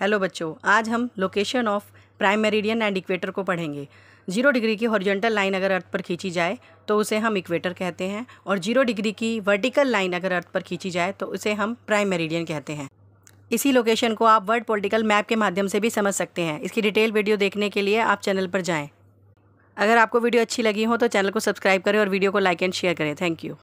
hello बच्चों आज हम location of prime meridian and equator को पढ़ेंगे जीरो डिग्री की हॉरिजॉन्टल लाइन अगर अर्थ पर खींची जाए तो उसे हम इक्वेटर कहते हैं और जीरो डिग्री की वर्टिकल लाइन अगर अर्थ पर खींची जाए तो उसे हम प्राइम मेरिडियन कहते हैं इसी लोकेशन को आप वर्ल्ड पॉलिटिकल मैप के माध्यम से भी समझ सकते हैं इसकी डिटेल वीडियो देखने के लिए आप चैनल पर जाएँ अगर आपको वीडियो अच्छी लगी हो तो चैनल को सब्सक्राइब करें और वीडियो को लाइक एंड शेयर करें थैंक यू